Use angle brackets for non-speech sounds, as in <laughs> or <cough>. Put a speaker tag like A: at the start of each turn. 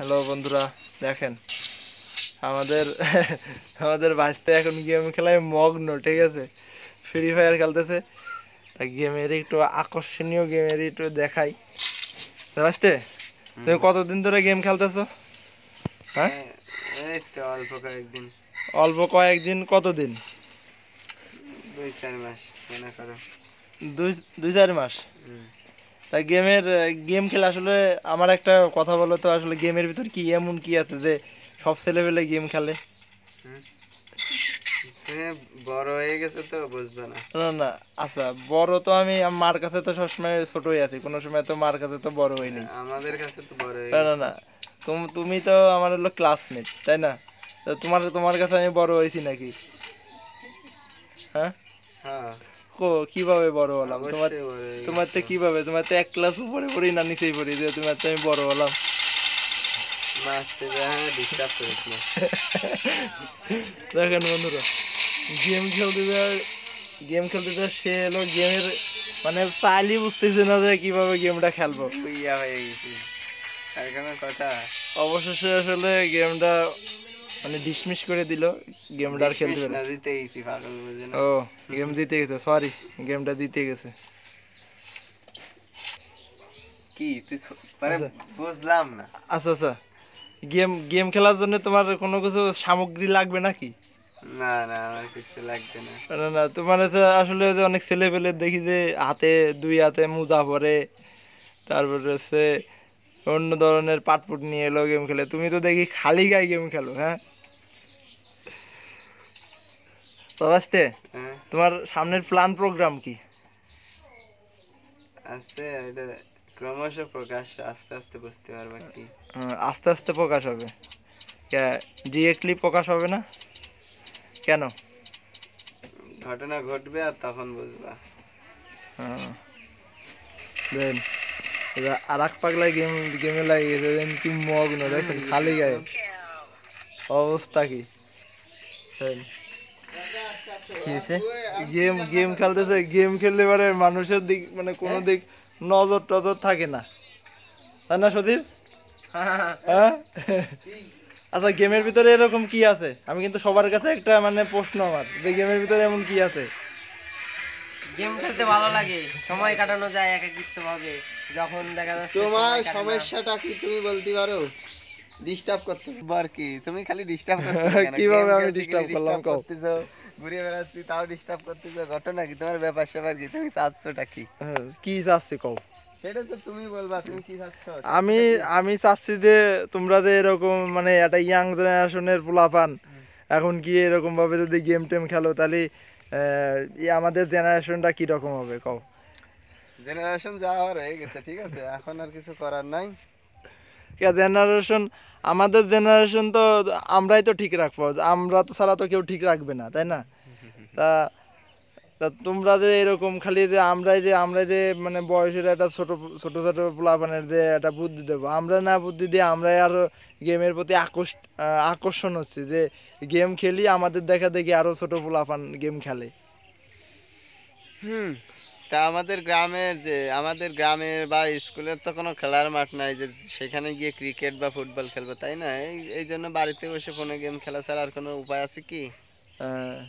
A: Hello বন্ধুরা দেখেন আমাদের আমাদের বাচ্চা এখন গেম খেলায় মগ্ন ঠিক আছে ফ্রি ফায়ার খেলতেছে তা গেমের একটু আকর্ষণীয় গেমের একটু দেখাই বাঁচতে তুমি কতদিন ধরে গেম খেলতেছ হ্যাঁ,
B: হ্যাঁ অল্প কয়েকদিন
A: অল্প কয়েকদিন কতদিন
B: দুই চার মাস মনে করো
A: দুই দুই চার মাস তা গেমের গেম খেলে আসলে আমার একটা কথা বলো তো আসলে গেমের ভিতর কি এমন কি আছে যে সব পেলে গেম খেলে
B: বড় হয়ে গেছে তো বুঝবে না
A: না আচ্ছা বড় তো আমি মার কাছে তো সবসময় ছোটই আছি কোনো সময় তো মার কাছে তো বড় হয়নি হ্যাঁ, আমাদের কাছে তো বড় হয়ে না না তুমি তো আমার হলো ক্লাসমেট তাই না তো তোমার তোমার কাছে আমি বড় হয়েছি নাকি হ্যাঁ হ্যাঁ কিভাবে বড় হলাম তোমার তোমার তো কিভাবে তোমার তো এক ক্লাস উপরে পড়েই না নিচেই পড়ি যে তোমার তো আমি বড় হলাম দেখেন বন্ধুরা গেম খেলতে যাওয়ার গেম খেলতে যাওয়ার সে হলো গেমের মানে চালই বুঝতেছে না যে কিভাবে গেমটা খেলবো ইয়া হয়ে গেছি কথা অবশেষে আসলে গেমটা মানে ডিসমিস করে দিল গেমটা আর খেলতে
B: জিতে ও
A: গেম জিতে গেছে সরি গেমটা জিতে গেছে
B: মানে আচ্ছা। বুঝলাম
A: আচ্ছা আচ্ছা গেম গেম খেলার জন্য তোমার কোনো কিছু সামগ্রী লাগবে নাকি
B: না না কিছু লাগবে না
A: না আসলে অনেক ছেলে পেলে দেখি যে হাতে দুই হাতে মোজা পরে তারপরে হচ্ছে অন্য ধরনের পাটপুট নিয়ে এলো গেম খেলে তুমি তো দেখি খালি গায়ে গেম খেলো হ্যাঁ সবাস্তে হ্যাঁ। তোমার সামনের প্ল্যান প্রোগ্রাম কি
B: আস্তে এটা ক্রমশ প্রকাশ আস্তে আস্তে বুঝতে পারবে কি
A: আস্তে আস্তে প্রকাশ হবে ডিরেক্টলি প্রকাশ হবে না কেন
B: ঘটনা ঘটবে আর তখন বুঝবা
A: দেন আর এক পাগলা গেম গেমে লাগে গেছে কি মগ্ন দেখেন খালি গায়ে অবস্থা কি দেন গেম হ্যাঁ। গেম খেলতেছে গেম খেললে মানে মানুষের দিক মানে হ্যাঁ। দিক নজর টজর থাকে না তাই না হ্যাঁ। আচ্ছা গেমের ভিতরে এরকম কি আছে আমি কিন্তু সবার কাছে একটা মানে প্রশ্ন আমার যে গেমের ভিতরে এমন কি আছে গেম খেলতে ভালো লাগে সময় কাটানো যায় একাকিত্ব ভাবে যখন দেখা যাচ্ছে তোমার সমস্যাটা
B: কি তুমি বলতে পারো ডিস্টার্ব করতে বার কি তুমি খালি ডিস্টার্ব করতে <laughs> কিভাবে আমি ডিস্টার্ব করলাম কও ঘুরিয়ে বেড়াচ্ছি তাও ডিস্টার্ব করতেছো ঘটনা কি তোমার ব্যাপার স্যাপার কি তুমি চাচ্ছোটা কি
A: হ্যাঁ, কি চাচ্ছি কও
B: সেটা তো তুমি বলবা তুমি কি চাচ্ছ আমি
A: আমি চাচ্ছি যে তোমরা যে এরকম মানে একটা ইয়াং জেনারেশনের পোলাপান এখন কি এরকম ভাবে যদি গেম টেম খেলো তাহলে আমাদের জেনারেশনটা কি রকম হবে কও
B: জেনারেশন যাওয়ার হয়ে গেছে ঠিক আছে এখন আর কিছু করার নাই
A: জেনারেশন আমাদের জেনারেশন তো আমরাই তো ঠিক রাখবো আমরা তো ছাড়া তো কেউ ঠিক রাখবে না তাই না তা তা তোমরা যে এরকম খালি যে আমরাই যে আমরাই যে মানে বয়সের একটা ছোট ছোট ছোট প্লাবানের যে একটা বুদ্ধি দেবো আমরা না বুদ্ধি দিয়ে আমরাই আরও গেমের প্রতি আকর্ষ আকর্ষণ হচ্ছে যে গেম খেলি আমাদের দেখা দেখি আরও ছোট প্লাফান গেম খেলে
B: হুম তা আমাদের গ্রামের যে আমাদের গ্রামের বা স্কুলের তো কোনো খেলার মাঠ নাই যে সেখানে গিয়ে ক্রিকেট বা ফুটবল খেলবো তাই না এই জন্য বাড়িতে বসে ফোনে গেম খেলা ছাড়া আর কোনো উপায় আছে কি
A: হ্যাঁ।